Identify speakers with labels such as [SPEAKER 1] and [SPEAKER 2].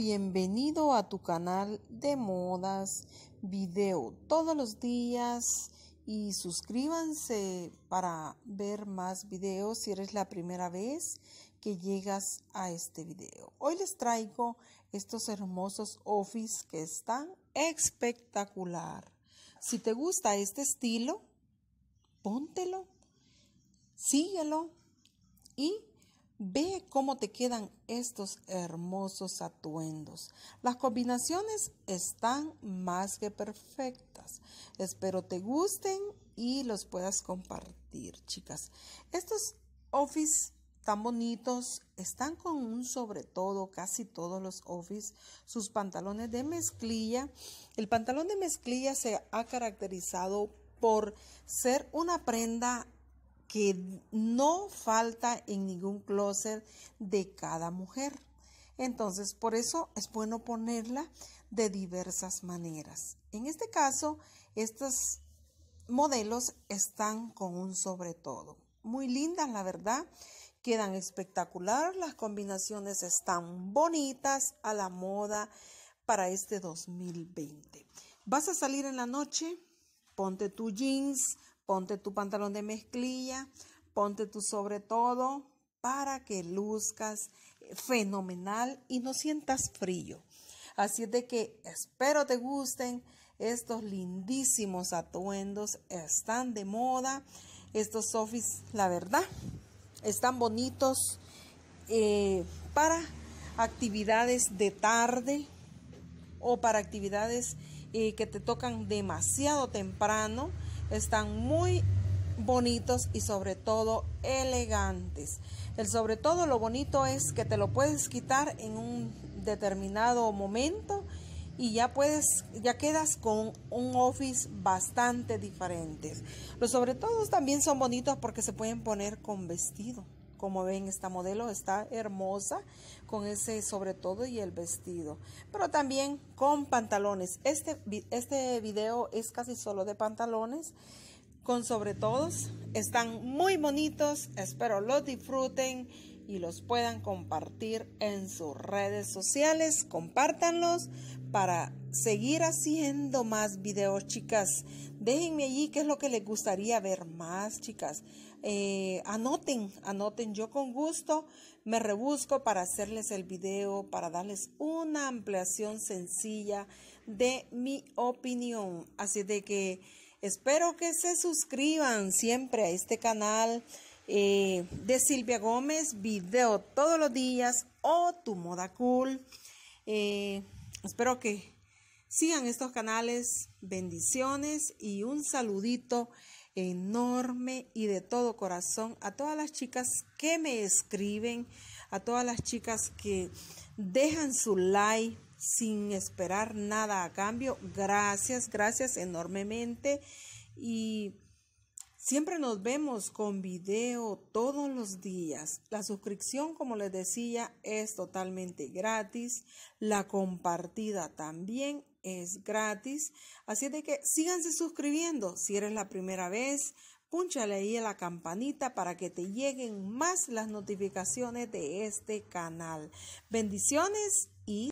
[SPEAKER 1] bienvenido a tu canal de modas, video todos los días y suscríbanse para ver más videos si eres la primera vez que llegas a este video. Hoy les traigo estos hermosos office que están espectacular. Si te gusta este estilo, póntelo, síguelo y Ve cómo te quedan estos hermosos atuendos. Las combinaciones están más que perfectas. Espero te gusten y los puedas compartir, chicas. Estos office tan bonitos están con un sobre todo, casi todos los office, sus pantalones de mezclilla. El pantalón de mezclilla se ha caracterizado por ser una prenda que no falta en ningún closet de cada mujer. Entonces, por eso es bueno ponerla de diversas maneras. En este caso, estos modelos están con un sobre todo. Muy lindas, la verdad. Quedan espectacular. Las combinaciones están bonitas a la moda para este 2020. Vas a salir en la noche, ponte tu jeans, ponte tu pantalón de mezclilla, ponte tu sobre todo para que luzcas eh, fenomenal y no sientas frío. Así es de que espero te gusten estos lindísimos atuendos, están de moda. Estos sofis, la verdad, están bonitos eh, para actividades de tarde o para actividades eh, que te tocan demasiado temprano están muy bonitos y sobre todo elegantes. El sobre todo lo bonito es que te lo puedes quitar en un determinado momento y ya puedes ya quedas con un office bastante diferente. Los sobre todos también son bonitos porque se pueden poner con vestido. Como ven, esta modelo está hermosa con ese sobre todo y el vestido. Pero también con pantalones. Este, este video es casi solo de pantalones con sobre todos. Están muy bonitos. Espero los disfruten y los puedan compartir en sus redes sociales. Compártanlos para seguir haciendo más videos, chicas. Déjenme allí qué es lo que les gustaría ver más, chicas. Eh, anoten, anoten. Yo con gusto me rebusco para hacerles el video, para darles una ampliación sencilla de mi opinión. Así de que espero que se suscriban siempre a este canal. Eh, de Silvia Gómez, video todos los días o oh, tu moda cool. Eh, espero que sigan estos canales. Bendiciones y un saludito enorme y de todo corazón a todas las chicas que me escriben, a todas las chicas que dejan su like sin esperar nada a cambio. Gracias, gracias enormemente y Siempre nos vemos con video todos los días. La suscripción, como les decía, es totalmente gratis. La compartida también es gratis. Así de que síganse suscribiendo. Si eres la primera vez, púnchale ahí a la campanita para que te lleguen más las notificaciones de este canal. Bendiciones y...